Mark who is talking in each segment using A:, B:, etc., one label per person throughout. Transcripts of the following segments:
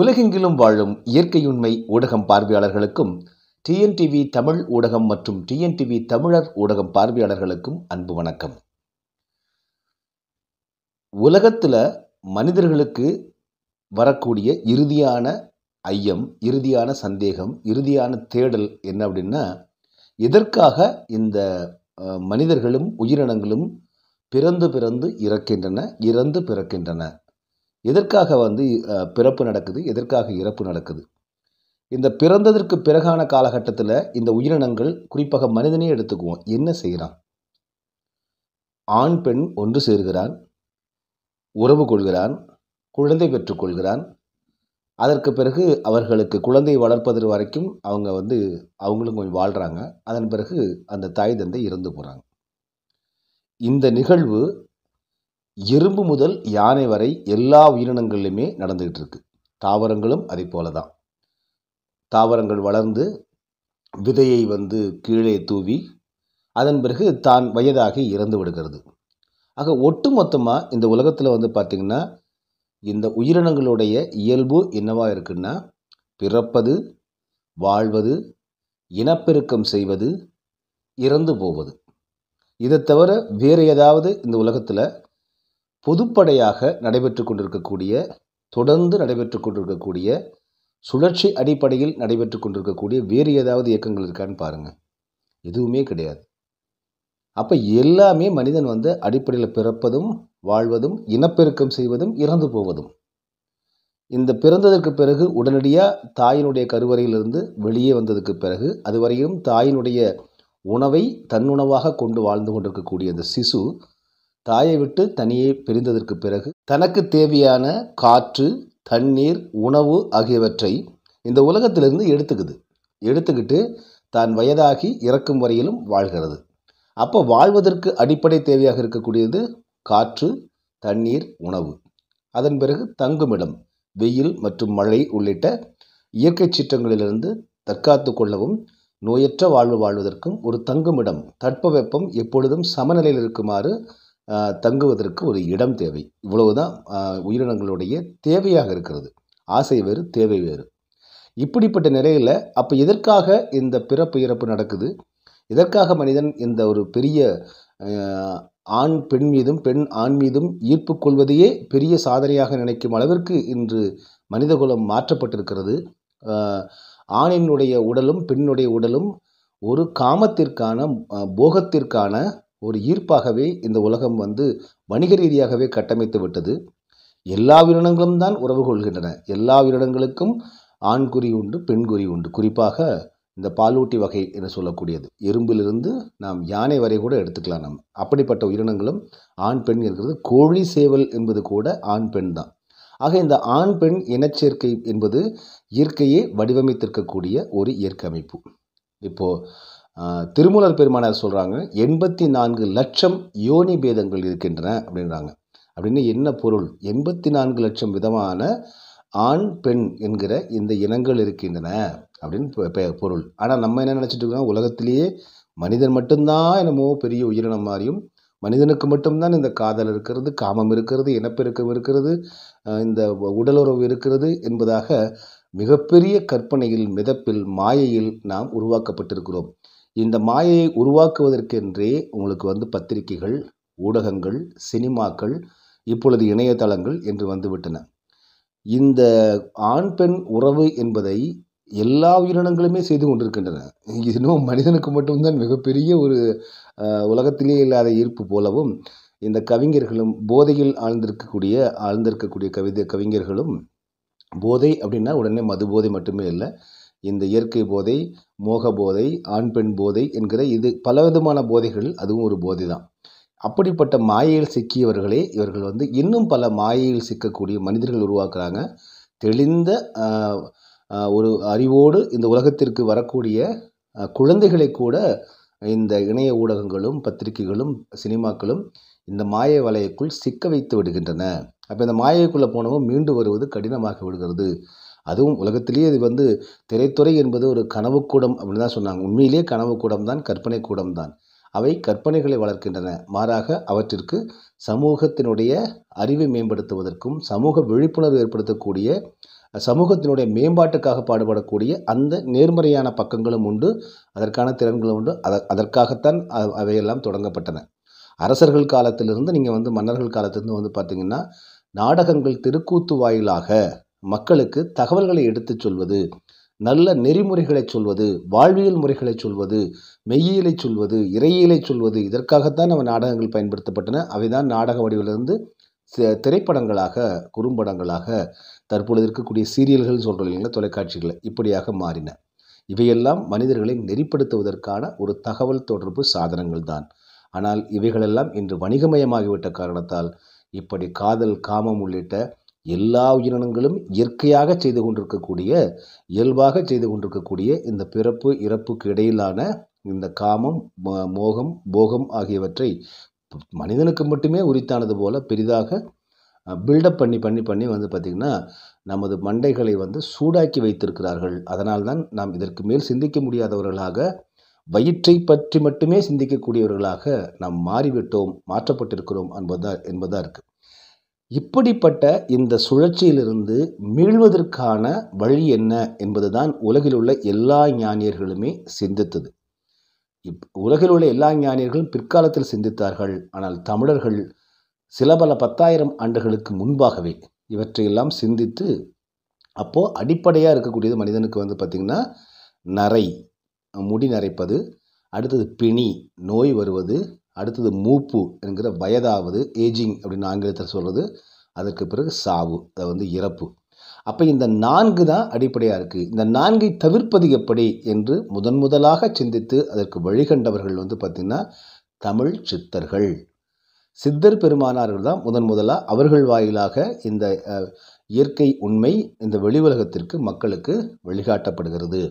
A: உலகெங்கிலும் வாழும் இயற்கையுண்மை ஊடகம் பார்வையாளர்களுக்கும் டிஎன்டிவி தமிழ் ஊடகம் மற்றும் டிஎன்டிவி தமிழர் ஊடகம் பார்வையாளர்களுக்கும் அன்பு வணக்கம் உலகத்தில் மனிதர்களுக்கு வரக்கூடிய இறுதியான ஐயம் இறுதியான சந்தேகம் இறுதியான தேடல் என்ன அப்படின்னா எதற்காக இந்த மனிதர்களும் உயிரினங்களும் பிறந்து பிறந்து இறக்கின்றன இறந்து பிறக்கின்றன எதற்காக வந்து பிறப்பு நடக்குது எதற்காக இறப்பு நடக்குது இந்த பிறந்ததற்கு பிறகான காலகட்டத்தில் இந்த உயிரினங்கள் குறிப்பாக மனிதனே எடுத்துக்குவோம் என்ன செய்கிறான் ஆண் பெண் ஒன்று சேர்கிறான் உறவு கொள்கிறான் குழந்தை பெற்றுக்கொள்கிறான் அதற்கு பிறகு அவர்களுக்கு குழந்தை வளர்ப்பது வரைக்கும் அவங்க வந்து அவங்களும் கொஞ்சம் வாழ்கிறாங்க அதன் பிறகு அந்த தாய் தந்தை இறந்து போகிறாங்க இந்த நிகழ்வு எறும்பு முதல் யானை வரை எல்லா உயிரினங்களிலுமே நடந்துக்கிட்டு இருக்குது தாவரங்களும் அதே போல தான் தாவரங்கள் வளர்ந்து விதையை வந்து கீழே தூவி அதன் பிறகு தான் வயதாகி இறந்து விடுகிறது ஆக ஒட்டுமொத்தமாக இந்த உலகத்தில் வந்து பார்த்திங்கன்னா இந்த உயிரினங்களுடைய இயல்பு என்னவாக இருக்குன்னா பிறப்பது வாழ்வது இனப்பெருக்கம் செய்வது இறந்து போவது இதை தவிர வேறு ஏதாவது இந்த உலகத்தில் பொதுப்படையாக நடைபெற்று கொண்டிருக்கக்கூடிய தொடர்ந்து நடைபெற்று கொண்டிருக்கக்கூடிய சுழற்சி அடிப்படையில் நடைபெற்று கொண்டிருக்கக்கூடிய வேறு ஏதாவது இயக்கங்கள் இருக்கான்னு பாருங்கள் எதுவுமே கிடையாது அப்போ எல்லாமே மனிதன் வந்து அடிப்படையில் பிறப்பதும் வாழ்வதும் இனப்பெருக்கம் செய்வதும் இறந்து போவதும் இந்த பிறந்ததற்கு பிறகு உடனடியாக தாயினுடைய கருவறையிலிருந்து வெளியே வந்ததுக்கு பிறகு அதுவரையிலும் தாயினுடைய உணவை தன்னுணவாக கொண்டு வாழ்ந்து கொண்டிருக்கக்கூடிய அந்த சிசு தாயை விட்டு தனியே பிரிந்ததற்கு பிறகு தனக்கு தேவையான காற்று தண்ணீர் உணவு ஆகியவற்றை இந்த உலகத்திலிருந்து எடுத்துக்குது எடுத்துக்கிட்டு தான் வயதாகி இறக்கும் வரையிலும் வாழ்கிறது அப்போ வாழ்வதற்கு அடிப்படை தேவையாக இருக்கக்கூடியது காற்று தண்ணீர் உணவு அதன் பிறகு தங்குமிடம் வெயில் மற்றும் மழை உள்ளிட்ட இயற்கை சீற்றங்களிலிருந்து தற்காத்து கொள்ளவும் நோயற்ற வாழ்வு வாழ்வதற்கும் ஒரு தங்குமிடம் தட்பவெப்பம் எப்பொழுதும் சமநிலையில் இருக்குமாறு தங்குவதற்கு ஒரு இடம் தேவை இவ்வளவுதான் உயிரினங்களுடைய தேவையாக இருக்கிறது ஆசை வேறு தேவை வேறு இப்படிப்பட்ட நிலையில் அப்போ எதற்காக இந்த பிறப்பு இறப்பு நடக்குது எதற்காக மனிதன் இந்த ஒரு பெரிய ஆண் பெண் மீதும் பெண் ஆண் மீதும் ஈர்ப்பு கொள்வதையே பெரிய சாதனையாக நினைக்கும் அளவிற்கு இன்று மனிதகுலம் மாற்றப்பட்டிருக்கிறது ஆணினுடைய உடலும் பெண்ணுடைய உடலும் ஒரு காமத்திற்கான போகத்திற்கான ஒரு ஈர்ப்பாகவே இந்த உலகம் வந்து வணிக ரீதியாகவே கட்டமைத்து விட்டது எல்லா உயிரினங்களும் தான் உறவு கொள்கின்றன எல்லா உயிரினங்களுக்கும் ஆண்குறி உண்டு பெண்குறி உண்டு குறிப்பாக இந்த பாலூட்டி வகை என்று சொல்லக்கூடியது எறும்பிலிருந்து நாம் யானை வரை கூட எடுத்துக்கலாம் நம்ம அப்படிப்பட்ட உயிரினங்களும் ஆண் பெண் இருக்கிறது கோழி சேவல் என்பது கூட ஆண் பெண் தான் ஆக இந்த ஆண் பெண் இனச்சேர்க்கை என்பது இயற்கையே வடிவமைத்திருக்கக்கூடிய ஒரு இயற்கை அமைப்பு இப்போது திருமூலர் பெருமானார் சொல்கிறாங்க எண்பத்தி நான்கு லட்சம் யோனி பேதங்கள் இருக்கின்றன அப்படின்றாங்க அப்படின்னு என்ன பொருள் எண்பத்தி நான்கு லட்சம் விதமான ஆண் பெண் என்கிற இந்த இனங்கள் இருக்கின்றன அப்படின்னு பொருள் ஆனால் நம்ம என்ன நினச்சிட்டு இருக்கோம் உலகத்திலேயே மனிதன் மட்டும்தான் என்னமோ பெரிய உயிரினம் மாதிரியும் மனிதனுக்கு மட்டும்தான் இந்த காதல் இருக்கிறது காமம் இருக்கிறது இனப்பெருக்கம் இருக்கிறது இந்த உடலுறவு இருக்கிறது என்பதாக மிகப்பெரிய கற்பனையில் மிதப்பில் மாயையில் நாம் உருவாக்கப்பட்டிருக்கிறோம் இந்த மாயையை உருவாக்குவதற்கென்றே உங்களுக்கு வந்து பத்திரிகைகள் ஊடகங்கள் சினிமாக்கள் இப்பொழுது இணையதளங்கள் என்று வந்துவிட்டன இந்த ஆண் பெண் உறவு என்பதை எல்லா உயிரினங்களுமே செய்து கொண்டிருக்கின்றன இன்னும் மனிதனுக்கு மட்டும்தான் மிகப்பெரிய ஒரு உலகத்திலே இல்லாத ஈர்ப்பு போலவும் இந்த கவிஞர்களும் போதையில் ஆழ்ந்திருக்கக்கூடிய ஆழ்ந்திருக்கக்கூடிய கவிதை கவிஞர்களும் போதை அப்படின்னா உடனே மது போதை மட்டுமே இல்லை இந்த இயற்கை போதை மோக போதை ஆண் பெண் போதை என்கிற இது பலவிதமான போதைகள் அதுவும் ஒரு போதை தான் அப்படிப்பட்ட மாயையில் சிக்கியவர்களே இவர்கள் வந்து இன்னும் பல மாயையில் சிக்கக்கூடிய மனிதர்கள் உருவாக்குறாங்க தெளிந்த ஒரு அறிவோடு இந்த உலகத்திற்கு வரக்கூடிய குழந்தைகளை கூட இந்த இணைய ஊடகங்களும் பத்திரிகைகளும் சினிமாக்களும் இந்த மாய வலையக்குள் சிக்க வைத்து விடுகின்றன அப்போ இந்த மாயைக்குள்ளே போனவங்க மீண்டு வருவது கடினமாகி விடுகிறது அதுவும் உலகத்திலேயே இது வந்து திரைத்துறை என்பது ஒரு கனவுக்கூடம் அப்படின்னு தான் சொன்னாங்க உண்மையிலேயே கனவுக்கூடம் தான் கற்பனை கூடம் தான் அவை கற்பனைகளை வளர்க்கின்றன மாறாக அவற்றிற்கு சமூகத்தினுடைய அறிவை மேம்படுத்துவதற்கும் சமூக விழிப்புணர்வு ஏற்படுத்தக்கூடிய சமூகத்தினுடைய மேம்பாட்டுக்காக பாடுபடக்கூடிய அந்த நேர்மறையான பக்கங்களும் உண்டு அதற்கான திறன்களும் உண்டு அதற்காகத்தான் அவையெல்லாம் தொடங்கப்பட்டன அரசர்கள் காலத்திலிருந்து நீங்கள் வந்து மன்னர்கள் காலத்திலிருந்து வந்து பார்த்திங்கன்னா நாடகங்கள் திருக்கூத்து வாயிலாக மக்களுக்கு தகவல்களை எடுத்துச் சொல்வது நல்ல நெறிமுறைகளை சொல்வது வாழ்வியல் முறைகளை சொல்வது மெய்யியலை சொல்வது இறையியலை சொல்வது இதற்காகத்தான் நம்ம நாடகங்கள் பயன்படுத்தப்பட்டன அவைதான் நாடக வடிவிலிருந்து திரைப்படங்களாக குறும்படங்களாக தற்பொழுது இருக்கக்கூடிய சீரியல்கள் சொல்கிறோம் இல்லைங்களா தொலைக்காட்சிகளை இப்படியாக மாறின இவையெல்லாம் மனிதர்களை நெறிப்படுத்துவதற்கான ஒரு தகவல் தொடர்பு சாதனங்கள் தான் ஆனால் இவைகளெல்லாம் இன்று வணிகமயமாகிவிட்ட காரணத்தால் இப்படி காதல் காமம் உள்ளிட்ட எல்லா உயிரினங்களும் இயற்கையாக செய்து கொண்டிருக்கக்கூடிய இயல்பாக செய்து கொண்டிருக்கக்கூடிய இந்த பிறப்பு இறப்புக்கு இடையிலான இந்த காமம் மோகம் போகம் ஆகியவற்றை மனிதனுக்கு மட்டுமே உரித்தானது போல பெரிதாக பில்டப் பண்ணி பண்ணி பண்ணி வந்து பார்த்திங்கன்னா நமது மண்டைகளை வந்து சூடாக்கி வைத்திருக்கிறார்கள் அதனால்தான் நாம் இதற்கு மேல் சிந்திக்க முடியாதவர்களாக வயிற்றை பற்றி மட்டுமே சிந்திக்கக்கூடியவர்களாக நாம் மாறிவிட்டோம் மாற்றப்பட்டிருக்கிறோம் என்பதா என்பதாக இருக்குது இப்படிப்பட்ட இந்த சுழற்சியிலிருந்து மீள்வதற்கான வழி என்ன என்பதுதான் உலகில் உள்ள எல்லா ஞானியர்களுமே சிந்தித்தது இப் உலகில் உள்ள எல்லா ஞானியர்களும் பிற்காலத்தில் சிந்தித்தார்கள் ஆனால் தமிழர்கள் சில பல பத்தாயிரம் ஆண்டுகளுக்கு முன்பாகவே இவற்றையெல்லாம் சிந்தித்து அப்போது அடிப்படையாக இருக்கக்கூடியது மனிதனுக்கு வந்து பார்த்திங்கன்னா நரை முடி நரைப்பது அடுத்தது பிணி நோய் வருவது அடுத்தது மூப்பு என்கிற வயதாவது ஏஜிங் அப்படின்னு ஆங்கிலத்தில் சொல்கிறது அதற்கு பிறகு சாவு அதை வந்து இறப்பு அப்போ இந்த நான்கு தான் அடிப்படையாக இருக்குது இந்த நான்கை தவிர்ப்பது எப்படி என்று முதன் முதலாக சிந்தித்து அதற்கு வழிகண்டவர்கள் வந்து பார்த்திங்கன்னா தமிழ் சித்தர்கள் சித்தர் பெருமானார்கள் தான் முதன் முதலாக அவர்கள் வாயிலாக இந்த இயற்கை உண்மை இந்த வெளி உலகத்திற்கு மக்களுக்கு வழிகாட்டப்படுகிறது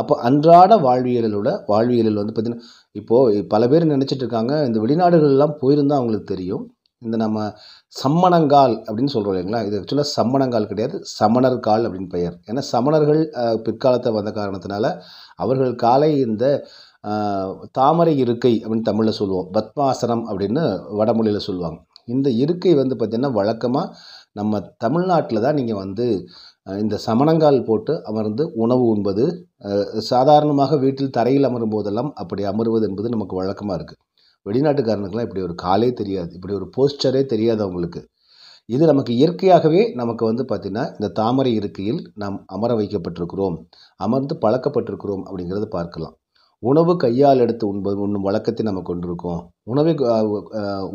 A: அப்போ அன்றாட வாழ்வியலோட வாழ்வியலில் வந்து பார்த்திங்கன்னா இப்போது பல பேர் நினச்சிட்டு இருக்காங்க இந்த வெளிநாடுகள்லாம் போயிருந்தால் அவங்களுக்கு தெரியும் இந்த நம்ம சம்மணங்கால் அப்படின்னு சொல்கிறோம் இல்லைங்களா இது ஆக்சுவலாக சம்மணங்கால் கிடையாது சமணர் கால் அப்படின்னு பெயர் ஏன்னா சமணர்கள் பிற்காலத்தை வந்த காரணத்தினால அவர்கள் காலை இந்த தாமரை இருக்கை அப்படின்னு தமிழில் சொல்லுவோம் பத்மாசனம் அப்படின்னு வடமொழியில் சொல்லுவாங்க இந்த இருக்கை வந்து பார்த்திங்கன்னா வழக்கமாக நம்ம தமிழ்நாட்டில் தான் நீங்கள் வந்து இந்த சமணங்கால் போட்டு அமர்ந்து உணவு உண்பது சாதாரணமாக வீட்டில் தரையில் அமரும் போதெல்லாம் அப்படி அமருவது என்பது நமக்கு வழக்கமாக இருக்குது வெளிநாட்டுக்காரனுக்கெல்லாம் இப்படி ஒரு காலே தெரியாது இப்படி ஒரு போஸ்டரே தெரியாது அவங்களுக்கு இது நமக்கு இயற்கையாகவே நமக்கு வந்து பார்த்திங்கன்னா இந்த தாமரை இருக்கையில் நாம் அமர வைக்கப்பட்டிருக்கிறோம் அமர்ந்து பழக்கப்பட்டிருக்கிறோம் அப்படிங்கிறத பார்க்கலாம் உணவு கையால் எடுத்து உண்பது உண்ணும் வழக்கத்தை நம்ம கொண்டிருக்கோம் உணவை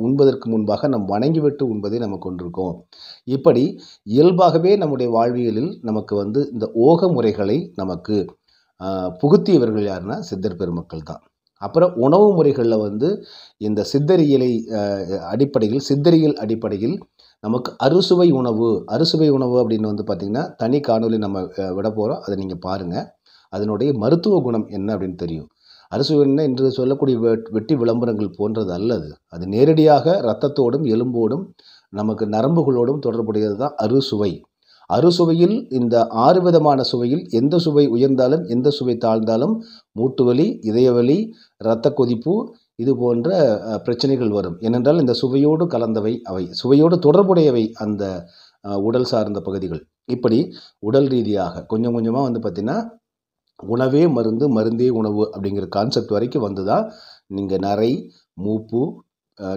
A: உண்பதற்கு முன்பாக நம் வணங்கிவிட்டு உண்பதை நம்ம கொண்டிருக்கோம் இப்படி இயல்பாகவே நம்முடைய வாழ்வியலில் நமக்கு வந்து இந்த ஓக முறைகளை நமக்கு புகுத்தியவர்கள் யாருன்னா சித்தர் பெருமக்கள் தான் அப்புறம் உணவு முறைகளில் வந்து இந்த சித்தரியலை அடிப்படையில் சித்தரியல் அடிப்படையில் நமக்கு அறுசுவை உணவு அறுசுவை உணவு அப்படின்னு வந்து பார்த்திங்கன்னா தனி காணொலி நம்ம விட போகிறோம் அதை நீங்கள் பாருங்கள் அதனுடைய மருத்துவ குணம் என்ன அப்படின்னு தெரியும் வேணும் என்று சொல்லக்கூடிய வெட்டி விளம்பரங்கள் போன்றது அல்லது அது நேரடியாக இரத்தத்தோடும் எலும்போடும் நமக்கு நரம்புகளோடும் தொடர்புடையது தான் அறுசுவை அறுசுவையில் இந்த ஆறு விதமான சுவையில் எந்த சுவை உயர்ந்தாலும் எந்த சுவை தாழ்ந்தாலும் மூட்டுவலி இதயவலி இரத்த கொதிப்பு இது போன்ற பிரச்சனைகள் வரும் ஏனென்றால் இந்த சுவையோடு கலந்தவை அவை சுவையோடு தொடர்புடையவை அந்த உடல் சார்ந்த பகுதிகள் இப்படி உடல் ரீதியாக கொஞ்சம் கொஞ்சமாக வந்து பார்த்திங்கன்னா உணவே மருந்து மருந்தே உணவு அப்படிங்கிற கான்செப்ட் வரைக்கும் வந்து தான் நீங்கள் நரை மூப்பு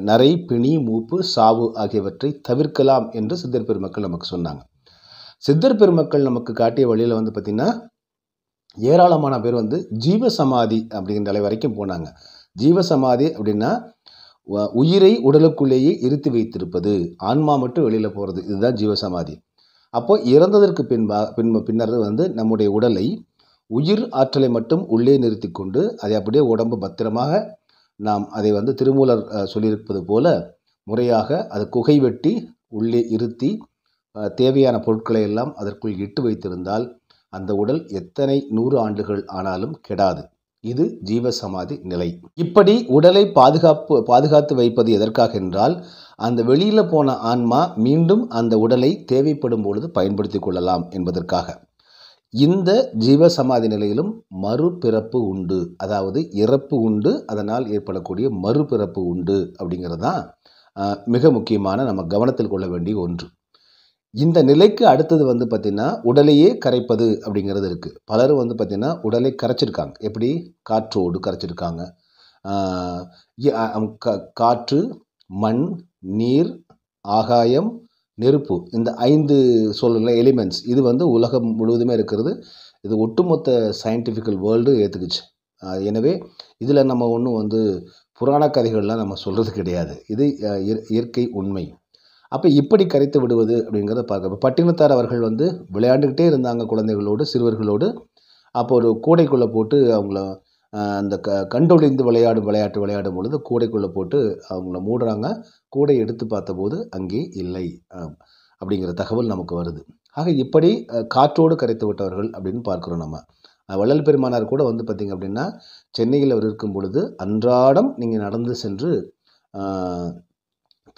A: நரை பிணி மூப்பு சாவு ஆகியவற்றை தவிர்க்கலாம் என்று சித்தர் பெருமக்கள் நமக்கு சொன்னாங்க சித்தர் பெருமக்கள் நமக்கு காட்டிய வழியில் வந்து பார்த்திங்கன்னா ஏராளமான பேர் வந்து ஜீவசமாதி அப்படிங்கிற நிலை வரைக்கும் போனாங்க ஜீவசமாதி அப்படின்னா உயிரை உடலுக்குள்ளேயே இருத்தி வைத்திருப்பது ஆன்மா மட்டும் வெளியில் போகிறது இதுதான் ஜீவசமாதி அப்போது இறந்ததற்கு பின்பா பின் பின்னர் வந்து நம்முடைய உடலை உயிர் ஆற்றலை மட்டும் உள்ளே நிறுத்தி கொண்டு அதை அப்படியே உடம்பு பத்திரமாக நாம் அதை வந்து திருமூலர் சொல்லியிருப்பது போல முறையாக அது குகை வெட்டி உள்ளே இருத்தி தேவையான பொருட்களை எல்லாம் அதற்குள் இட்டு வைத்திருந்தால் அந்த உடல் எத்தனை நூறு ஆண்டுகள் ஆனாலும் கெடாது இது ஜீவசமாதி நிலை இப்படி உடலை பாதுகாப்பு பாதுகாத்து வைப்பது எதற்காக என்றால் அந்த வெளியில் போன ஆன்மா மீண்டும் அந்த உடலை தேவைப்படும் பொழுது பயன்படுத்தி கொள்ளலாம் என்பதற்காக இந்த ஜீவசமாதி நிலையிலும் மறுபிறப்பு உண்டு அதாவது இறப்பு உண்டு அதனால் ஏற்படக்கூடிய மறுபிறப்பு உண்டு அப்படிங்கிறது தான் மிக முக்கியமான நம்ம கவனத்தில் கொள்ள வேண்டிய ஒன்று இந்த நிலைக்கு அடுத்தது வந்து பார்த்திங்கன்னா உடலையே கரைப்பது அப்படிங்கிறது இருக்குது பலரும் வந்து பார்த்திங்கன்னா உடலை கரைச்சிருக்காங்க எப்படி காற்றோடு கரைச்சிருக்காங்க காற்று மண் நீர் ஆகாயம் நெருப்பு இந்த ஐந்து சொல்லலாம் எலிமெண்ட்ஸ் இது வந்து உலகம் முழுவதுமே இருக்கிறது இது ஒட்டுமொத்த சயின்டிஃபிக்கல் வேர்ல்டு ஏற்றுக்குச்சு எனவே இதில் நம்ம ஒன்றும் வந்து புராண கதைகள்லாம் நம்ம சொல்கிறது கிடையாது இது இயற்கை உண்மை அப்போ இப்படி கரைத்து விடுவது அப்படிங்கிறத பார்க்க பட்டினத்தார் அவர்கள் வந்து விளையாண்டுக்கிட்டே இருந்தாங்க குழந்தைகளோடு சிறுவர்களோடு அப்போ ஒரு கூடைக்குள்ளே போட்டு அவங்கள அந்த க கண்டொழிந்து விளையாடும் விளையாட்டு விளையாடும் பொழுது கூடைக்குள்ளே போட்டு அவங்கள மூடுறாங்க கூடை எடுத்து பார்த்தபோது அங்கே இல்லை அப்படிங்கிற தகவல் நமக்கு வருது ஆக இப்படி காற்றோடு கரைத்து விட்டவர்கள் அப்படின்னு பார்க்குறோம் நம்ம வள்ளல் பெருமானார் கூட வந்து பார்த்திங்க அப்படின்னா சென்னையில் அவர் இருக்கும் பொழுது அன்றாடம் நீங்கள் நடந்து சென்று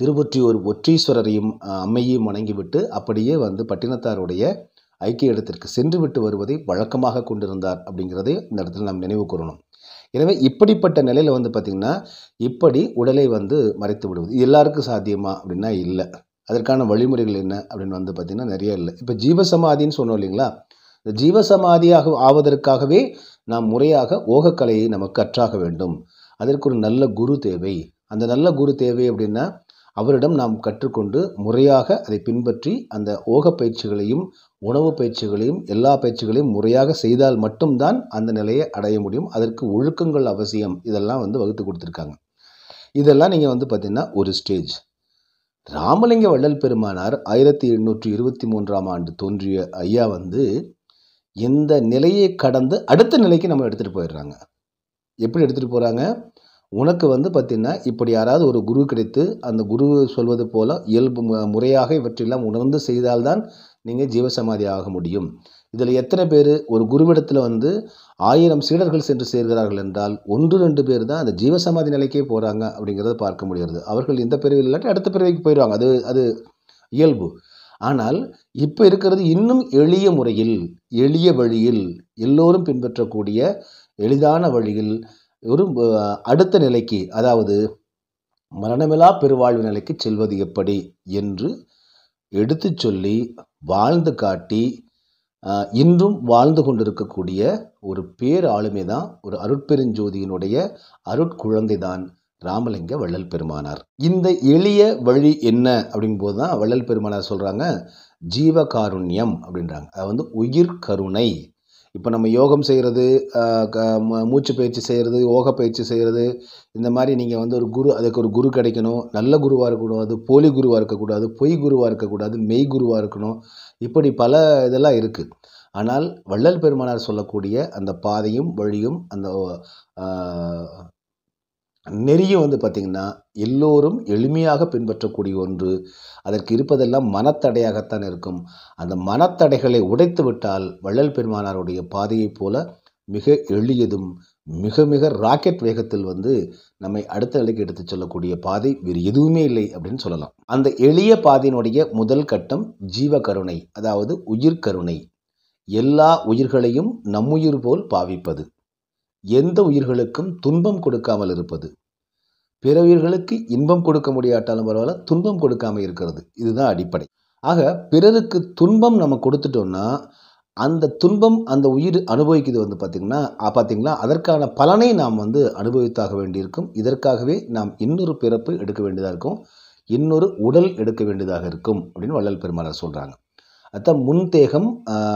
A: திருவொற்றியூர் ஒற்றீஸ்வரரையும் அம்மையையும் வணங்கிவிட்டு அப்படியே வந்து பட்டினத்தாருடைய ஐக்கிய இடத்திற்கு சென்றுவிட்டு வருவதை வழக்கமாக கொண்டிருந்தார் அப்படிங்கிறதே இந்த இடத்துல நாம் நினைவு கூறணும் எனவே இப்படிப்பட்ட நிலையில் வந்து பார்த்திங்கன்னா இப்படி உடலை வந்து மறைத்து விடுவது எல்லாருக்கும் சாத்தியமா அப்படின்னா இல்லை அதற்கான வழிமுறைகள் என்ன அப்படின்னு வந்து பார்த்திங்கன்னா நிறைய இல்லை இப்போ ஜீவசமாதின்னு சொன்னோம் இல்லைங்களா இந்த ஜீவசமாதியாக ஆவதற்காகவே நாம் முறையாக ஓகக்கலையை நம்ம கற்றாக வேண்டும் அதற்கு ஒரு நல்ல குரு தேவை அந்த நல்ல குரு தேவை அப்படின்னா அவரிடம் நாம் கற்றுக்கொண்டு முறையாக அதை பின்பற்றி அந்த ஓக பயிற்சிகளையும் உணவு பயிற்சிகளையும் எல்லா பயிற்சிகளையும் முறையாக செய்தால் மட்டும்தான் அந்த நிலையை அடைய முடியும் அதற்கு ஒழுக்கங்கள் அவசியம் இதெல்லாம் வந்து வகுத்து கொடுத்துருக்காங்க இதெல்லாம் நீங்கள் வந்து பார்த்தீங்கன்னா ஒரு ஸ்டேஜ் ராமலிங்க வள்ளல் பெருமானார் ஆயிரத்தி எண்ணூற்றி இருபத்தி மூன்றாம் ஆண்டு தோன்றிய ஐயா வந்து இந்த நிலையை கடந்து அடுத்த நிலைக்கு நம்ம எடுத்துகிட்டு போயிடுறாங்க எப்படி எடுத்துகிட்டு போகிறாங்க உனக்கு வந்து பார்த்திங்கன்னா இப்படி யாராவது ஒரு குரு கிடைத்து அந்த குரு சொல்வது போல இயல்பு முறையாக இவற்றெல்லாம் உணர்ந்து செய்தால்தான் நீங்கள் ஜீவசமாதி ஆக முடியும் இதில் எத்தனை பேர் ஒரு குருவிடத்தில் வந்து ஆயிரம் சீடர்கள் சென்று சேர்கிறார்கள் என்றால் ஒன்று ரெண்டு பேர் தான் அந்த ஜீவசமாதி நிலைக்கே போகிறாங்க அப்படிங்கிறத பார்க்க முடிகிறது அவர்கள் இந்த பிரிவில் இல்லாட்டி அடுத்த பிரிவுக்கு போயிடுவாங்க அது அது இயல்பு ஆனால் இப்போ இருக்கிறது இன்னும் எளிய முறையில் எளிய வழியில் எல்லோரும் பின்பற்றக்கூடிய எளிதான வழியில் ஒரு அடுத்த நிலைக்கு அதாவது மரணமிலா பெருவாழ்வு நிலைக்கு செல்வது எப்படி என்று எடுத்து சொல்லி வாழ்ந்து காட்டி இன்றும் வாழ்ந்து கொண்டிருக்கக்கூடிய ஒரு பேர் ஆளுமை தான் ஒரு அருட்பெருஞ்சோதியினுடைய அருட்குழந்தை தான் ராமலிங்க வள்ளல் பெருமானார் இந்த எளிய வழி என்ன அப்படிங்கும்போது தான் வள்ளல் பெருமானார் சொல்கிறாங்க ஜீவகாருண்யம் அப்படின்றாங்க அது வந்து உயிர் கருணை இப்போ நம்ம யோகம் செய்கிறது மூச்சு பயிற்சி செய்கிறது யோக பயிற்சி செய்கிறது இந்த மாதிரி நீங்கள் வந்து ஒரு குரு அதுக்கு ஒரு குரு கிடைக்கணும் நல்ல குருவாக இருக்கக்கூடாது போலி குருவாக இருக்கக்கூடாது பொய் குருவாக இருக்கக்கூடாது மெய் குருவாக இருக்கணும் இப்படி பல இதெல்லாம் இருக்குது ஆனால் வள்ளல் பெருமானார் சொல்லக்கூடிய அந்த பாதையும் வழியும் அந்த நெறியும் வந்து பார்த்திங்கன்னா எல்லோரும் எளிமையாக பின்பற்றக்கூடிய ஒன்று அதற்கு இருப்பதெல்லாம் மனத்தடையாகத்தான் இருக்கும் அந்த மனத்தடைகளை உடைத்து விட்டால் வள்ளல் பெருமானாருடைய பாதையைப் போல மிக எளியதும் மிக மிக ராக்கெட் வேகத்தில் வந்து நம்மை அடுத்த நிலைக்கு எடுத்துச் செல்லக்கூடிய பாதை வேறு எதுவுமே இல்லை அப்படின்னு சொல்லலாம் அந்த எளிய பாதையினுடைய முதல் கட்டம் ஜீவ கருணை அதாவது உயிர்கருணை எல்லா உயிர்களையும் நம்முயிர் போல் பாவிப்பது எந்த உயிர்களுக்கும் துன்பம் கொடுக்காமல் இருப்பது பிற உயிர்களுக்கு இன்பம் கொடுக்க முடியாட்டாலும் பரவாயில்ல துன்பம் கொடுக்காமல் இருக்கிறது இதுதான் அடிப்படை ஆக பிறருக்கு துன்பம் நம்ம கொடுத்துட்டோம்னா அந்த துன்பம் அந்த உயிர் அனுபவிக்குது வந்து பார்த்திங்கன்னா பார்த்திங்கனா அதற்கான பலனை நாம் வந்து அனுபவித்தாக வேண்டியிருக்கும் இதற்காகவே நாம் இன்னொரு பிறப்பு எடுக்க வேண்டியதாக இருக்கும் இன்னொரு உடல் எடுக்க வேண்டியதாக இருக்கும் அப்படின்னு வள்ளல் பெருமாளர் சொல்கிறாங்க அதான் முன்தேகம்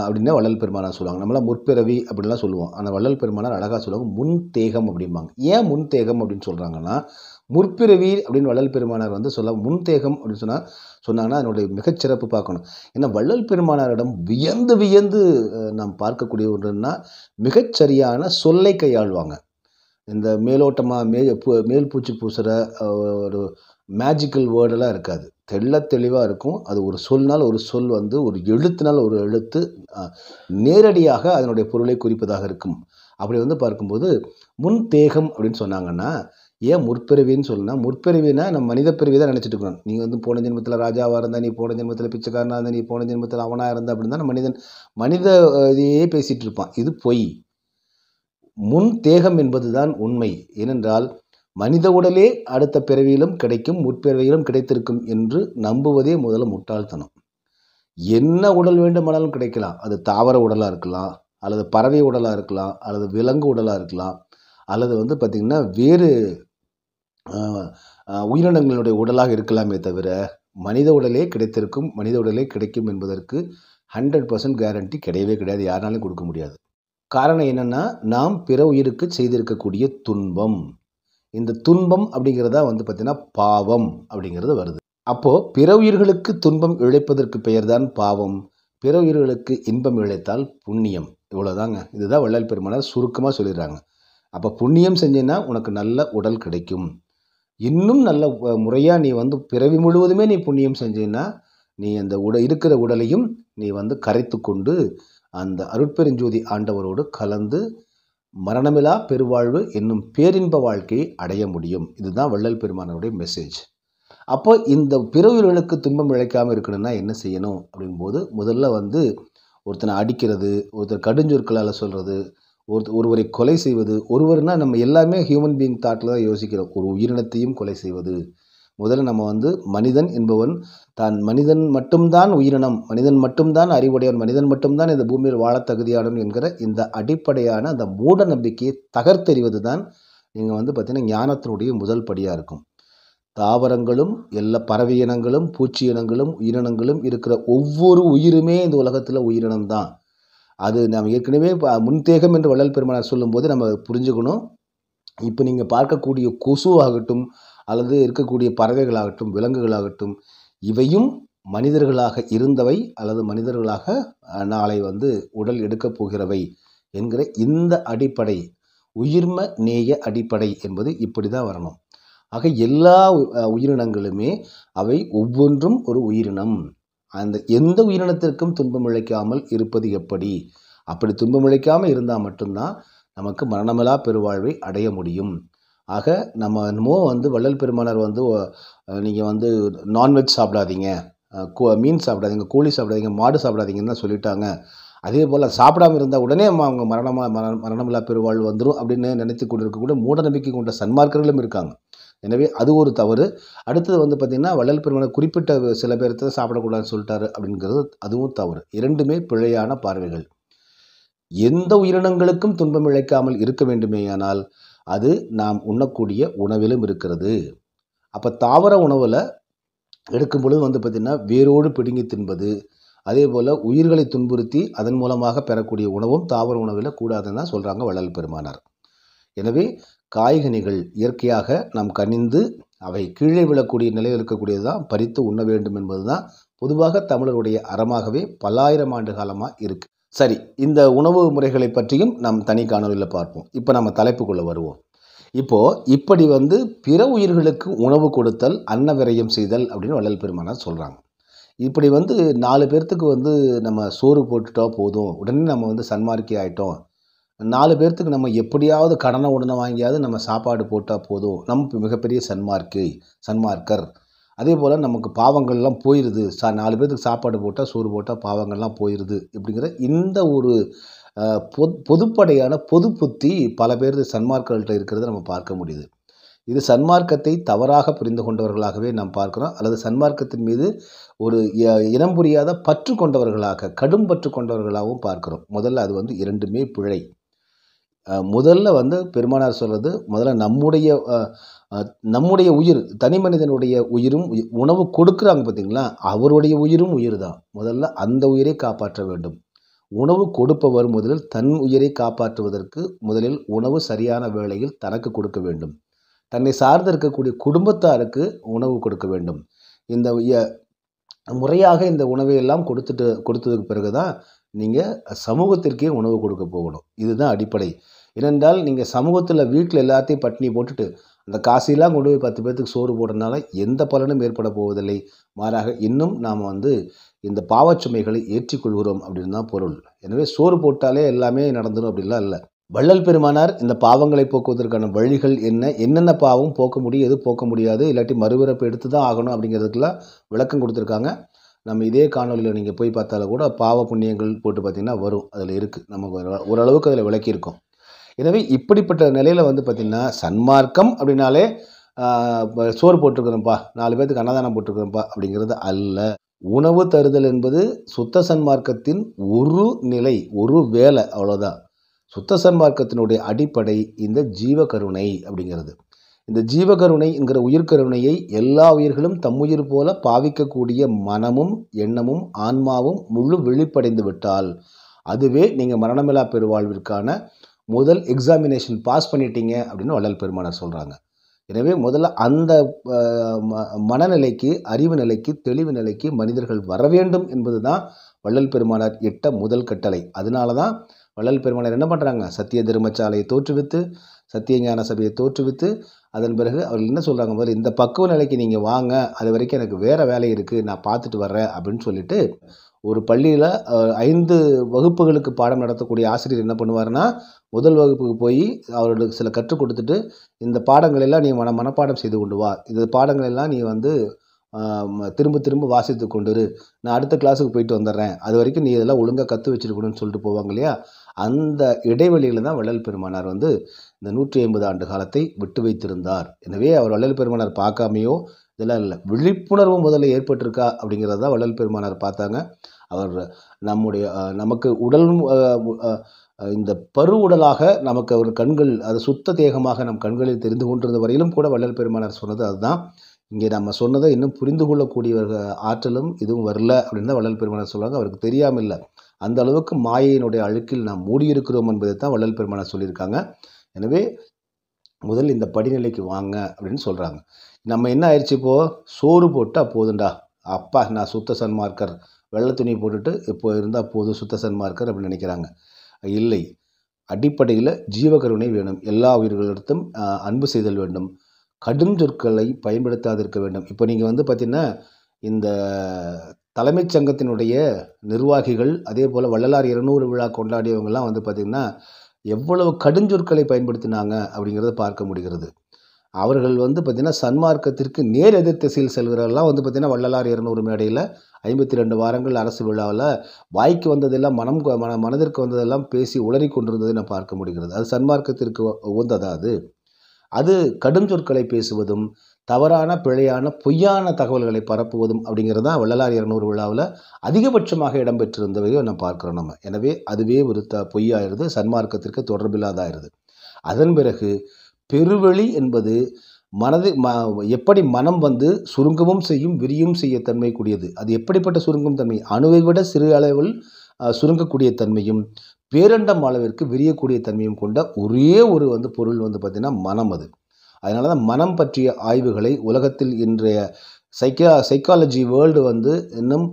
A: அப்படின்னா வள்ளல் பெருமானா சொல்லுவாங்க நம்மளாம் முற்பிறவி அப்படின்லாம் சொல்லுவோம் ஆனால் வள்ளல் பெருமானார் அழகாக சொல்லுவாங்க முன்தேகம் அப்படிம்பாங்க ஏன் முன்தேகம் அப்படின்னு சொல்கிறாங்கன்னா முற்பிறவி அப்படின்னு வள்ளல் பெருமானார் வந்து சொல்ல முன்தேகம் அப்படின்னு சொன்னால் சொன்னாங்கன்னா அதனுடைய மிகச்சிறப்பு பார்க்கணும் ஏன்னா வள்ளல் பெருமானாரிடம் வியந்து வியந்து நாம் பார்க்கக்கூடிய ஒன்றுன்னா மிகச்சரியான சொல்லை கையாள்வாங்க இந்த மேலோட்டமாக மே மேல் பூச்சி பூசுகிற ஒரு மேஜிக்கல் வேர்டெல்லாம் இருக்காது தெள்ள தெளிவாக இருக்கும் அது ஒரு சொல்னால் ஒரு சொல் வந்து ஒரு எழுத்துனால் ஒரு எழுத்து நேரடியாக அதனுடைய பொருளை குறிப்பதாக இருக்கும் அப்படி வந்து பார்க்கும்போது முன் தேகம் அப்படின்னு சொன்னாங்கன்னா ஏன் முற்பிறவின்னு சொல்லுனா முற்பிறவினா நம்ம மனித பிறவி தான் நினச்சிட்டு இருக்கணும் நீங்கள் வந்து போன ஜென்மத்தில் ராஜாவாக இருந்தால் நீ போன ஜென்மத்தில் பிச்சைக்காரனாக இருந்தால் நீ போன ஜென்மத்தில் அவனாக இருந்தால் அப்படின்னு தான் மனிதன் மனித இதையே பேசிகிட்டு இருப்பான் இது பொய் முன் தேகம் என்பது தான் உண்மை ஏனென்றால் மனித உடலே அடுத்த பிறவியிலும் கிடைக்கும் முற்பிறவியிலும் கிடைத்திருக்கும் என்று நம்புவதே முதல்ல முட்டாள்தனம் என்ன உடல் வேண்டுமானாலும் கிடைக்கலாம் அது தாவர உடலாக இருக்கலாம் அல்லது பறவை உடலாக இருக்கலாம் அல்லது விலங்கு உடலாக இருக்கலாம் அல்லது வந்து பார்த்திங்கன்னா வேறு உயிரினங்களுடைய உடலாக இருக்கலாமே தவிர மனித உடலே கிடைத்திருக்கும் மனித உடலே கிடைக்கும் என்பதற்கு ஹண்ட்ரட் பர்சன்ட் கேரண்டி கிடையவே கிடையாது யாருனாலும் கொடுக்க முடியாது காரணம் என்னென்னா நாம் பிற உயிருக்கு செய்திருக்கக்கூடிய துன்பம் இந்த துன்பம் அப்படிங்கிறதா வந்து பார்த்திங்கன்னா பாவம் அப்படிங்கிறது வருது அப்போது பிற உயிர்களுக்கு துன்பம் இழைப்பதற்கு பெயர்தான் பாவம் பிற உயிர்களுக்கு இன்பம் இழைத்தால் புண்ணியம் இவ்வளோதாங்க இதுதான் வள்ளல் பெருமானார் சுருக்கமாக சொல்லிடுறாங்க அப்போ புண்ணியம் செஞ்சேன்னா உனக்கு நல்ல உடல் கிடைக்கும் இன்னும் நல்ல முறையாக நீ வந்து பிறவி முழுவதுமே நீ புண்ணியம் செஞ்சேன்னா நீ அந்த உட இருக்கிற உடலையும் நீ வந்து கரைத்து கொண்டு அந்த அருட்பெருஞ்சோதி ஆண்டவரோடு கலந்து மரணமிலா பெருவாழ்வு என்னும் பேரின்ப வாழ்க்கையை அடைய முடியும் இதுதான் வள்ளல் பெருமானவருடைய மெசேஜ் அப்போ இந்த பிறவியர்களுக்கு துன்பம் இழைக்காமல் இருக்கணும்னா என்ன செய்யணும் அப்படிங்கும்போது முதல்ல வந்து ஒருத்தனை அடிக்கிறது ஒருத்தர் கடுஞ்சொற்களால் சொல்கிறது ஒருத்த ஒருவரை கொலை செய்வது ஒருவர்னால் நம்ம எல்லாமே ஹியூமன் பீயிங் தாட்டில் தான் யோசிக்கிறோம் ஒரு உயிரினத்தையும் கொலை செய்வது முதல்ல நம்ம வந்து மனிதன் என்பவன் தான் மனிதன் மட்டும்தான் உயிரினம் மனிதன் மட்டும்தான் அறிவுடையவன் மனிதன் மட்டும்தான் இந்த பூமியில் வாழ தகுதியானவன் என்கிற இந்த அடிப்படையான அந்த மூட நம்பிக்கையை தகர்த்தெறிவது தான் நீங்கள் வந்து பார்த்திங்கன்னா ஞானத்தினுடைய முதல் படியாக இருக்கும் தாவரங்களும் எல்லா பறவை இனங்களும் பூச்சி இனங்களும் உயிரினங்களும் இருக்கிற ஒவ்வொரு உயிருமே இந்த உலகத்தில் உயிரினம் தான் அது நாம் ஏற்கனவே முன்தேகம் என்று வள்ளல் பெருமானார் சொல்லும்போது நம்ம புரிஞ்சுக்கணும் இப்போ நீங்கள் பார்க்கக்கூடிய கொசு ஆகட்டும் அல்லது இருக்கக்கூடிய பறவைகளாகட்டும் விலங்குகளாகட்டும் இவையும் மனிதர்களாக இருந்தவை அல்லது மனிதர்களாக நாளை வந்து உடல் எடுக்கப் போகிறவை என்கிற இந்த அடிப்படை உயிர்ம நேய அடிப்படை என்பது இப்படி தான் வரணும் ஆக எல்லா உயிரினங்களுமே அவை ஒவ்வொன்றும் ஒரு உயிரினம் அந்த எந்த உயிரினத்திற்கும் துன்பம் இழைக்காமல் இருப்பது எப்படி அப்படி துன்பம் இழைக்காமல் இருந்தால் மட்டும்தான் நமக்கு மரணமில்லா பெருவாழ்வை அடைய முடியும் ஆக நம்ம என்னமோ வந்து வள்ளல் பெருமானார் வந்து நீங்கள் வந்து நான்வெஜ் சாப்பிடாதீங்க மீன் சாப்பிடாதீங்க கோழி சாப்பிடாதீங்க மாடு சாப்பிடாதீங்கன்னு தான் சொல்லிட்டாங்க அதே போல் சாப்பிடாமல் இருந்தால் உடனே அவங்க மரணமாக மரண மரணமில்லா பெருவாழ்வு வந்துடும் அப்படின்னு நினைத்து கொண்டிருக்கக்கூடிய மூட நம்பிக்கை கொண்ட சன்மார்க்கர்களும் இருக்காங்க எனவே அது ஒரு தவறு அடுத்தது வந்து பார்த்திங்கன்னா வள்ளல் பெருமான குறிப்பிட்ட சில பேர்த்த சாப்பிடக்கூடாதுன்னு சொல்லிட்டாரு அப்படிங்கிறது அதுவும் தவறு இரண்டுமே பிழையான பார்வைகள் எந்த உயிரினங்களுக்கும் துன்பம் இழைக்காமல் இருக்க வேண்டுமேயானால் அது நாம் உண்ணக்கூடிய உணவிலும் இருக்கிறது அப்போ தாவர உணவில் எடுக்கும் பொழுது வந்து பார்த்திங்கன்னா வேரோடு பிடுங்கி தின்பது அதே போல் உயிர்களை துன்புறுத்தி அதன் மூலமாக பெறக்கூடிய உணவும் தாவர உணவில் கூடாதுன்னு தான் சொல்கிறாங்க வள்ளல் பெருமானார் எனவே காய்கனிகள் இயற்கையாக நாம் கனிந்து அவை கீழே விழக்கூடிய நிலையில் இருக்கக்கூடியது தான் பறித்து உண்ண வேண்டும் என்பது தான் பொதுவாக தமிழருடைய அறமாகவே பல்லாயிரம் ஆண்டு காலமாக இருக்குது சரி இந்த உணவு முறைகளை பற்றியும் நாம் தனி காணொலியில் பார்ப்போம் இப்போ நம்ம தலைப்புக்குள்ளே வருவோம் இப்போது இப்படி வந்து பிற உயிர்களுக்கு உணவு கொடுத்தல் அன்னவிரயம் செய்தல் அப்படின்னு வள்ளல் பெருமானார் சொல்கிறாங்க இப்படி வந்து நாலு பேர்த்துக்கு வந்து நம்ம சோறு போட்டுட்டா போதும் உடனே நம்ம வந்து சன்மார்க்கி ஆகிட்டோம் நாலு பேர்த்துக்கு நம்ம எப்படியாவது கடனை உடனே வாங்கியாவது நம்ம சாப்பாடு போட்டால் போதும் நம்ம மிகப்பெரிய சன்மார்க்கு சன்மார்க்கர் அதே போல் நமக்கு பாவங்கள்லாம் போயிடுது சா நாலு பேர்த்துக்கு சாப்பாடு போட்டால் சோறு போட்டால் பாவங்கள்லாம் போயிடுது இப்படிங்கிற இந்த ஒரு பொது பொதுப்படையான பொது புத்தி பல பேர் சன்மார்க்கர்கள்ட்ட இருக்கிறத நம்ம பார்க்க முடியுது இது சன்மார்க்கத்தை தவறாக புரிந்து கொண்டவர்களாகவே நாம் பார்க்குறோம் அல்லது சன்மார்க்கத்தின் மீது ஒரு இனம் புரியாத பற்று கொண்டவர்களாக கடும் பற்று கொண்டவர்களாகவும் பார்க்குறோம் முதல்ல அது வந்து இரண்டுமே பிழை முதல்ல வந்து பெருமானார் சொல்கிறது முதல்ல நம்முடைய நம்முடைய உயிர் தனி மனிதனுடைய உயிரும் உணவு கொடுக்குறாங்க பார்த்தீங்களா அவருடைய உயிரும் உயிர் தான் முதல்ல அந்த உயிரை காப்பாற்ற வேண்டும் உணவு கொடுப்பவர் முதலில் தன் உயிரை காப்பாற்றுவதற்கு முதலில் உணவு சரியான வேளையில் தனக்கு கொடுக்க வேண்டும் தன்னை சார்ந்து இருக்கக்கூடிய குடும்பத்தாருக்கு உணவு கொடுக்க வேண்டும் இந்த முறையாக இந்த உணவை எல்லாம் கொடுத்துட்டு கொடுத்ததுக்கு பிறகு தான் நீங்கள் சமூகத்திற்கே உணவு கொடுக்க போகணும் இதுதான் அடிப்படை ஏனென்றால் நீங்கள் சமூகத்தில் வீட்டில் எல்லாத்தையும் பட்டினி போட்டுட்டு அந்த காசிலாம் கொண்டு போய் பத்து பேர்த்துக்கு சோறு போடுறதுனால எந்த பலனும் ஏற்பட போவதில்லை மாறாக இன்னும் நாம் வந்து இந்த பாவச்சுமைகளை ஏற்றிக்கொள்கிறோம் அப்படின்னு தான் பொருள் எனவே சோறு போட்டாலே எல்லாமே நடந்துடும் அப்படின்லாம் இல்லை வள்ளல் பெருமானார் இந்த பாவங்களை போக்குவதற்கான வழிகள் என்ன என்னென்ன பாவம் போக்க முடியும் எது போக்க முடியாது இல்லாட்டி மறுபிறப்பு எடுத்து தான் ஆகணும் அப்படிங்கிறதுக்கெல்லாம் விளக்கம் கொடுத்துருக்காங்க நம்ம இதே காணொலியில் நீங்கள் போய் பார்த்தாலும் கூட பாவ புண்ணியங்கள் போட்டு பார்த்திங்கன்னா வரும் அதில் இருக்குது நமக்கு ஓரளவுக்கு அதில் விளக்கியிருக்கோம் எனவே இப்படிப்பட்ட நிலையில் வந்து பார்த்திங்கன்னா சன்மார்க்கம் அப்படின்னாலே சோறு போட்டிருக்கிறோம்ப்பா நாலு பேர்த்துக்கு அன்னதானம் போட்டிருக்கிறோம்ப்பா அப்படிங்கிறது அல்ல உணவு தருதல் என்பது சுத்த சன்மார்க்கத்தின் ஒரு நிலை ஒரு வேலை அவ்வளோதான் சுத்த சன்மார்க்கத்தினுடைய அடிப்படை இந்த ஜீவகருணை அப்படிங்கிறது இந்த ஜீவகருணை என்கிற உயிர்கருணையை எல்லா உயிர்களும் தம்முயிர் போல பாவிக்கக்கூடிய மனமும் எண்ணமும் ஆன்மாவும் முழு வெளிப்படைந்து விட்டால் அதுவே நீங்கள் மரணமிலா பெருவாழ்விற்கான முதல் எக்ஸாமினேஷன் பாஸ் பண்ணிட்டீங்க அப்படின்னு வள்ளல் பெருமானார் சொல்கிறாங்க எனவே முதல்ல அந்த மனநிலைக்கு அறிவு நிலைக்கு தெளிவு நிலைக்கு மனிதர்கள் வர வேண்டும் என்பது தான் வள்ளல் பெருமானார் இட்ட முதல் கட்டளை அதனால தான் வள்ளல் பெருமானார் என்ன பண்ணுறாங்க சத்திய திருமச்சாலையை தோற்றுவித்து சத்திய ஞான சபையை தோற்றுவித்து அதன் பிறகு அவர்கள் என்ன சொல்கிறாங்க முதல்ல இந்த பக்குவ நிலைக்கு நீங்கள் வாங்க அது வரைக்கும் எனக்கு வேறு வேலை இருக்குது நான் பார்த்துட்டு வர்றேன் அப்படின்னு சொல்லிட்டு ஒரு பள்ளியில் ஐந்து வகுப்புகளுக்கு பாடம் நடத்தக்கூடிய ஆசிரியர் என்ன பண்ணுவார்னா முதல் வகுப்புக்கு போய் அவர்களுக்கு சில கற்றுக் கொடுத்துட்டு இந்த பாடங்களெல்லாம் நீ மன மனப்பாடம் செய்து கொண்டு வா இந்த பாடங்களெல்லாம் நீ வந்து திரும்ப திரும்ப வாசித்து கொண்டுரு நான் அடுத்த கிளாஸுக்கு போயிட்டு வந்துடுறேன் அது வரைக்கும் நீ இதெல்லாம் ஒழுங்காக கற்று வச்சுருக்கணும்னு சொல்லிட்டு போவாங்க இல்லையா அந்த இடைவெளியில் தான் வள்ளல் பெருமானார் வந்து இந்த நூற்றி ஐம்பது ஆண்டு காலத்தை விட்டு வைத்திருந்தார் எனவே அவர் வள்ளல் பெருமானார் பார்க்காமையோ இதெல்லாம் இல்லை விழிப்புணர்வு முதல்ல ஏற்பட்டிருக்கா அப்படிங்கிறத தான் வள்ளல் பெருமானார் பார்த்தாங்க அவர் நம்முடைய நமக்கு உடல் இந்த பரு உடலாக நமக்கு அவர் கண்கள் அது சுத்த தேகமாக நம் கண்களில் தெரிந்து கொண்டிருந்த வரையிலும் கூட வள்ளல் பெருமானார் சொன்னது அதுதான் இங்கே நம்ம சொன்னதை இன்னும் புரிந்து கொள்ளக்கூடிய ஆற்றலும் இதுவும் வரல அப்படின்னு தான் வள்ளல் பெருமானார் சொல்லுவாங்க அவருக்கு தெரியாமல் இல்லை அந்த அளவுக்கு மாயையினுடைய அழுக்கில் நாம் மூடியிருக்கிறோம் என்பதை தான் வள்ளல் பெருமானார் சொல்லியிருக்காங்க எனவே முதல் இந்த படிநிலைக்கு வாங்க அப்படின்னு சொல்கிறாங்க நம்ம என்ன ஆயிடுச்சு இப்போது சோறு போட்டால் போதுண்டா அப்பா நான் சுத்த சன்மார்க்கர் வெள்ளை துணி போட்டுட்டு இப்போ இருந்தால் போதும் சுத்த சன்மார்க்கர் அப்படின்னு நினைக்கிறாங்க இல்லை அடிப்படையில் ஜீவகருணை வேணும் எல்லா உயிர்களிடத்தும் அன்பு செய்தல் வேண்டும் கடும் சொற்களை பயன்படுத்தாதிருக்க வேண்டும் இப்போ நீங்கள் வந்து பார்த்திங்கன்னா இந்த தலைமைச் சங்கத்தினுடைய நிர்வாகிகள் அதே போல் வள்ளலார் இருநூறு விழா கொண்டாடியவங்கெல்லாம் வந்து பார்த்திங்கன்னா எவ்வளவு கடுஞ்சொற்களை பயன்படுத்தினாங்க அப்படிங்கிறத பார்க்க முடிகிறது அவர்கள் வந்து பார்த்திங்கன்னா சன்மார்க்கத்திற்கு நேர் எதிர் திசையில் செல்கிறதெல்லாம் வந்து பார்த்திங்கன்னா வள்ளலார் இருநூறு மேடையில் ஐம்பத்தி ரெண்டு வாரங்கள் அரசு விழாவில் வாய்க்கு வந்ததெல்லாம் மனம் மன மனதிற்கு வந்ததெல்லாம் பேசி உளறி கொண்டிருந்ததை நான் பார்க்க முடிகிறது அது சன்மார்க்கத்திற்கு உகந்ததா அது அது கடும் சொற்களை பேசுவதும் தவறான பிழையான பொய்யான தகவல்களை பரப்புவதும் அப்படிங்கிறது தான் வள்ளலார் இரநூறு விழாவில் அதிகபட்சமாக இடம்பெற்றிருந்தவையோ நம்ம பார்க்குறோம் நம்ம எனவே அதுவே ஒரு த பொய்யாயிருது சன்மார்க்கத்திற்கு தொடர்பில்லாதாயிருது அதன் பிறகு பெருவெளி என்பது மனது ம எப்படி மனம் வந்து சுருங்கவும் செய்யும் விரியும் செய்ய தன்மை கூடியது அது எப்படிப்பட்ட சுருங்கும் தன்மை அணுவை விட சிறு அளவில் சுருங்கக்கூடிய தன்மையும் பேரண்டம் அளவிற்கு விரியக்கூடிய தன்மையும் கொண்ட ஒரே ஒரு வந்து பொருள் வந்து பார்த்திங்கன்னா மனம் அது அதனால தான் மனம் பற்றிய ஆய்வுகளை உலகத்தில் இன்றைய சைக்கா சைக்காலஜி வேர்ல்டு வந்து இன்னும்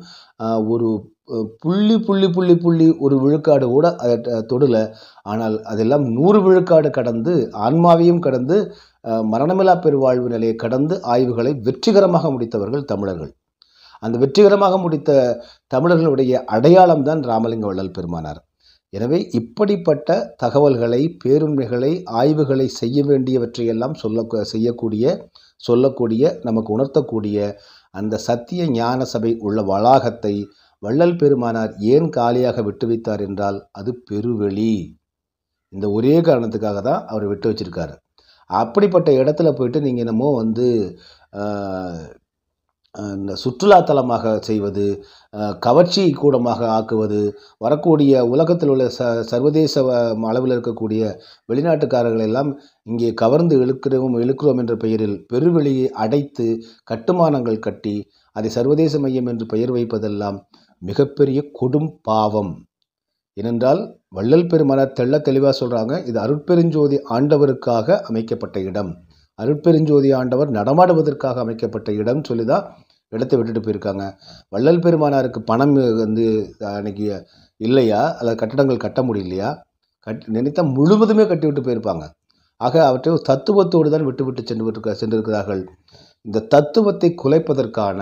A: ஒரு புள்ளி புள்ளி புள்ளி புள்ளி ஒரு விழுக்காடு கூட அதை தொடலை ஆனால் அதெல்லாம் நூறு விழுக்காடு கடந்து ஆன்மாவையும் கடந்து மரணமில்லா பெருவாழ்வு நிலையை கடந்து ஆய்வுகளை வெற்றிகரமாக முடித்தவர்கள் தமிழர்கள் அந்த வெற்றிகரமாக முடித்த தமிழர்களுடைய அடையாளம் தான் ராமலிங்க வள்ளல் பெருமானார் எனவே இப்படிப்பட்ட தகவல்களை பேருண்மைகளை ஆய்வுகளை செய்ய வேண்டியவற்றையெல்லாம் சொல்ல செய்யக்கூடிய சொல்லக்கூடிய நமக்கு உணர்த்தக்கூடிய அந்த சத்திய ஞான சபை உள்ள வளாகத்தை வள்ளல் பெருமானார் ஏன் காலியாக விட்டு வைத்தார் என்றால் அது பெருவெளி இந்த ஒரே காரணத்துக்காக தான் அவர் விட்டு வச்சிருக்காரு அப்படிப்பட்ட இடத்துல போயிட்டு நீங்கள் என்னமோ வந்து இந்த சுற்றுலாத்தலமாக செய்வது கவர்ச்சி கூடமாக ஆக்குவது வரக்கூடிய உலகத்தில் உள்ள ச சர்வதேச அளவில் இருக்கக்கூடிய வெளிநாட்டுக்காரர்கள் எல்லாம் இங்கே கவர்ந்து இழுக்கிறோம் இழுக்கிறோம் என்ற பெயரில் பெருவெளியை அடைத்து கட்டுமானங்கள் கட்டி அதை சர்வதேச மையம் என்று பெயர் வைப்பதெல்லாம் மிகப்பெரிய கொடும் பாவம் ஏனென்றால் வள்ளல் பெருமான தெள்ள தெளிவாக சொல்கிறாங்க இது அருட்பெருஞ்சோதி ஆண்டவருக்காக அமைக்கப்பட்ட இடம் அருட்பெருஞ்சோதி ஆண்டவர் நடமாடுவதற்காக அமைக்கப்பட்ட இடம் சொல்லி தான் இடத்தை விட்டுட்டு போயிருக்காங்க வள்ளல் பெருமானாருக்கு பணம் வந்து அன்னைக்கு இல்லையா அல்லது கட்டடங்கள் கட்ட முடியலையா கட் நினைத்தால் முழுவதுமே கட்டிவிட்டு போயிருப்பாங்க ஆக அவற்றை தத்துவத்தோடு தான் விட்டுவிட்டு சென்று விட்டு சென்றிருக்கிறார்கள் இந்த தத்துவத்தை குலைப்பதற்கான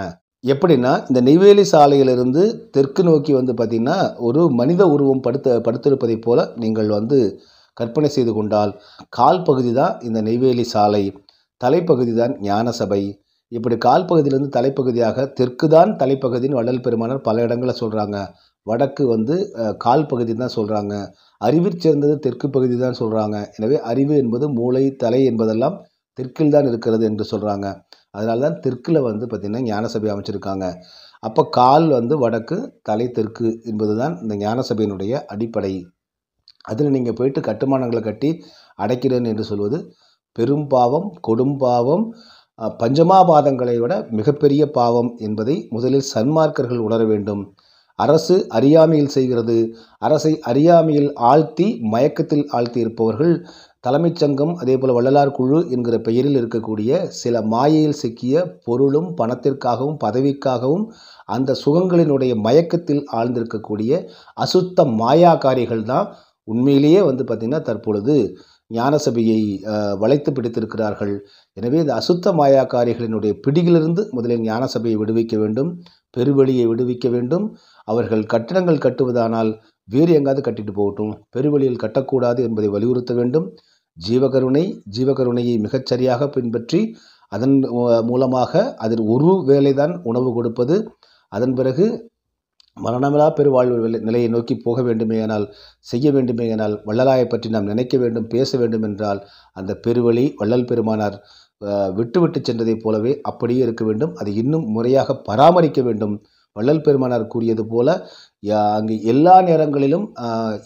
A: எப்படின்னா இந்த நெய்வேலி சாலையிலிருந்து தெற்கு நோக்கி வந்து பார்த்திங்கன்னா ஒரு மனித உருவம் படுத்த படுத்திருப்பதைப் போல நீங்கள் வந்து கற்பனை செய்து கொண்டால் கால் பகுதி தான் இந்த நெய்வேலி சாலை தலைப்பகுதி தான் ஞான சபை இப்படி கால் பகுதியிலேருந்து தலைப்பகுதியாக தெற்கு தான் தலைப்பகுதின்னு வள்ளல் பெருமானார் பல இடங்களில் சொல்கிறாங்க வடக்கு வந்து கால் பகுதி தான் சொல்கிறாங்க அறிவிற் சேர்ந்தது தெற்கு பகுதி தான் சொல்கிறாங்க எனவே அறிவு என்பது மூளை தலை என்பதெல்லாம் தெற்கில் தான் இருக்கிறது என்று சொல்கிறாங்க அதனால தான் தெற்கில் வந்து பார்த்திங்கன்னா ஞானசபை அமைச்சிருக்காங்க அப்போ கால் வந்து வடக்கு தலை தெற்கு என்பது தான் இந்த ஞானசபையினுடைய அடிப்படை அதில் நீங்கள் போயிட்டு கட்டுமானங்களை கட்டி அடைக்கிறேன் என்று சொல்வது பெரும் பாவம் கொடும்பாவம் பஞ்சமாபாதங்களை விட மிகப்பெரிய பாவம் என்பதை முதலில் சன்மார்க்கர்கள் உணர வேண்டும் அரசு அறியாமையில் செய்கிறது அரசை அறியாமையில் ஆழ்த்தி மயக்கத்தில் ஆழ்த்தி இருப்பவர்கள் தலைமைச் சங்கம் அதேபோல் வள்ளலார் குழு என்கிற பெயரில் இருக்கக்கூடிய சில மாயையில் சிக்கிய பொருளும் பணத்திற்காகவும் பதவிக்காகவும் அந்த சுகங்களினுடைய மயக்கத்தில் ஆழ்ந்திருக்கக்கூடிய அசுத்த மாயாக்காரிகள் தான் உண்மையிலேயே வந்து பார்த்திங்கன்னா தற்பொழுது ஞானசபையை வளைத்து பிடித்திருக்கிறார்கள் எனவே இந்த அசுத்த மாயாக்காரிகளினுடைய பிடியிலிருந்து முதலில் ஞானசபையை விடுவிக்க வேண்டும் பெருவெளியை விடுவிக்க வேண்டும் அவர்கள் கட்டிடங்கள் கட்டுவதானால் வேறு எங்காவது கட்டிட்டு போகட்டும் பெருவெளியில் கட்டக்கூடாது என்பதை வலியுறுத்த வேண்டும் ஜீவகருணை ஜீவகருணையை மிகச்சரியாக பின்பற்றி அதன் மூலமாக அதில் ஒரு வேலைதான் உணவு கொடுப்பது அதன் பிறகு மரணமிலா பெருவாழ்வு நிலையை நோக்கி போக வேண்டுமேயானால் செய்ய வேண்டுமேயானால் வள்ளலாயை பற்றி நாம் நினைக்க வேண்டும் பேச வேண்டும் என்றால் அந்த பெருவழி வள்ளல் பெருமானார் விட்டுவிட்டு சென்றதைப் போலவே அப்படியே இருக்க வேண்டும் அதை இன்னும் முறையாக பராமரிக்க வேண்டும் வள்ளல் பெருமானார் கூறியது போல அங்கு எல்லா நேரங்களிலும்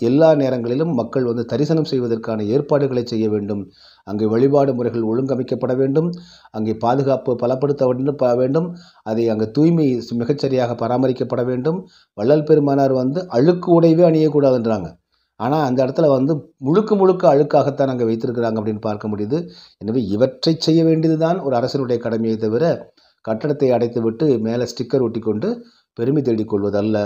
A: எல்லா நேரங்களிலும் மக்கள் வந்து தரிசனம் செய்வதற்கான ஏற்பாடுகளை செய்ய வேண்டும் அங்கே வழிபாடு முறைகள் ஒழுங்கமைக்கப்பட வேண்டும் அங்கே பாதுகாப்பு பலப்படுத்த வேண்டும் வேண்டும் அதை அங்கே தூய்மை மிகச்சரியாக பராமரிக்கப்பட வேண்டும் வள்ளல் பெருமானார் வந்து அழுக்கு உடையவே அணியக்கூடாதுன்றாங்க ஆனால் அந்த இடத்துல வந்து முழுக்க முழுக்க அழுக்காகத்தான் அங்கே வைத்திருக்கிறாங்க அப்படின்னு பார்க்க முடியுது எனவே இவற்றை செய்ய வேண்டியதுதான் ஒரு அரசனுடைய கடமையை தவிர கட்டடத்தை அடைத்துவிட்டு மேலே ஸ்டிக்கர் ஒட்டி கொண்டு பெருமை தேடிக் கொள்வதல்ல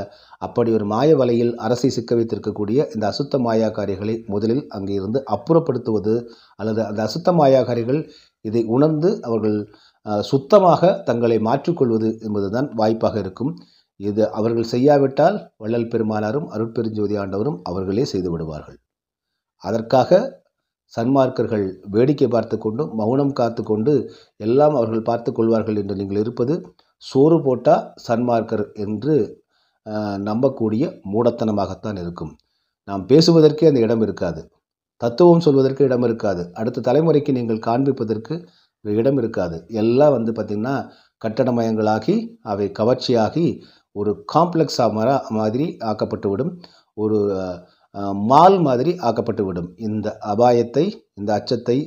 A: அப்படி ஒரு மாய வலையில் அரசை சிக்க வைத்திருக்கக்கூடிய இந்த அசுத்த மாயாக்காரிகளை முதலில் அங்கே இருந்து அப்புறப்படுத்துவது அல்லது அந்த அசுத்த மாயாக்காரிகள் இதை உணர்ந்து அவர்கள் சுத்தமாக தங்களை மாற்றிக்கொள்வது என்பதுதான் வாய்ப்பாக இருக்கும் இது அவர்கள் செய்யாவிட்டால் வள்ளல் பெருமானாரும் அருட்பெருஞ்சோதி ஆண்டவரும் அவர்களே செய்து விடுவார்கள் அதற்காக சன்மார்க்கர்கள் வேடிக்கை பார்த்து கொண்டும் மௌனம் காத்து கொண்டு எல்லாம் அவர்கள் பார்த்து கொள்வார்கள் என்று நீங்கள் இருப்பது சோறு போட்டால் சன்மார்க்கர் என்று நம்பக்கூடிய மூடத்தனமாகத்தான் இருக்கும் நாம் பேசுவதற்கே அந்த இடம் இருக்காது தத்துவம் சொல்வதற்கு இடம் இருக்காது அடுத்த தலைமுறைக்கு நீங்கள் காண்பிப்பதற்கு இடம் இருக்காது எல்லாம் வந்து பார்த்திங்கன்னா கட்டணமயங்களாகி அவை கவர்ச்சியாகி ஒரு காம்ப்ளெக்ஸாக மர மாதிரி ஆக்கப்பட்டுவிடும் ஒரு மால் மாதிரி ஆக்கப்பட்டுவிடும் இந்த அபாயத்தை இந்த அச்சத்தை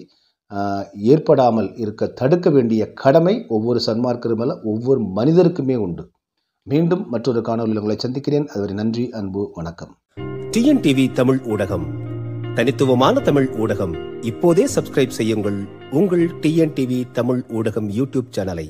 A: ஏற்படாமல் இருக்க தடுக்க வேண்டிய கடமை ஒவ்வொரு சன்மார்க்கரும் மேலே ஒவ்வொரு மனிதருக்குமே உண்டு மீண்டும் மற்றொரு காணொலியில் உங்களை சந்திக்கிறேன் அதுவரை நன்றி அன்பு வணக்கம் டிஎன்டிவி தமிழ் ஊடகம் தனித்துவமான தமிழ் ஊடகம் இப்போதே சப்ஸ்கிரைப் செய்யுங்கள் உங்கள் டிஎன்டிவி தமிழ் ஊடகம் யூடியூப் சேனலை